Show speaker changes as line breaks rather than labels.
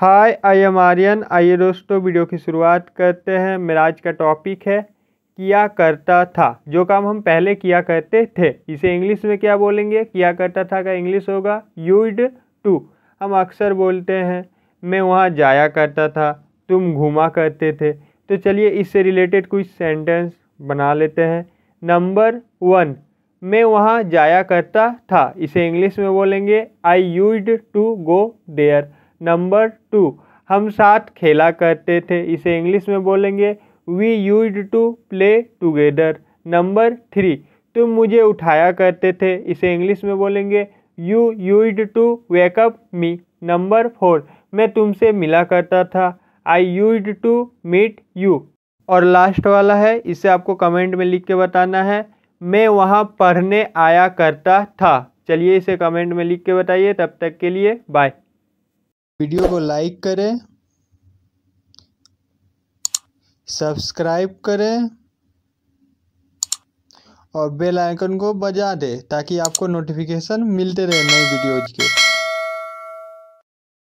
hi I am Aryan आइए दोस्तों video की शुरुआत करते हैं मेरा आज का टॉपिक है किया करता था जो काम हम पहले किया करते थे इसे इंग्लिश में क्या बोलेंगे किया करता था का इंग्लिश होगा यूड टू हम अक्सर बोलते हैं मैं वहाँ जाया करता था तुम घूमा करते थे तो चलिए इससे रिलेटेड कुछ सेंटेंस बना लेते हैं नंबर वन मैं वहाँ जाया करता था इसे इंग्लिश में बोलेंगे I used to go there number two हम साथ खेला करते थे इसे इंग्लिश में बोलेंगे we use to play together number three तुम मुझे उठाया करते थे इसे इंग्लिश में बोलेंगे you use to wake up me number four मैं तुमसे मिला करता था I use to meet you और लास्ट वाला है इसे आपको कमेंट में लिख के बताना है मैं वहाँ पढ़ने आया करता था चलिए इसे कमेंट में लिख के बताइए तब तक के लिए बाय वीडियो को लाइक करें सब्सक्राइब करें और बेल आइकन को बजा दें ताकि आपको नोटिफिकेशन मिलते रहे नई वीडियोज के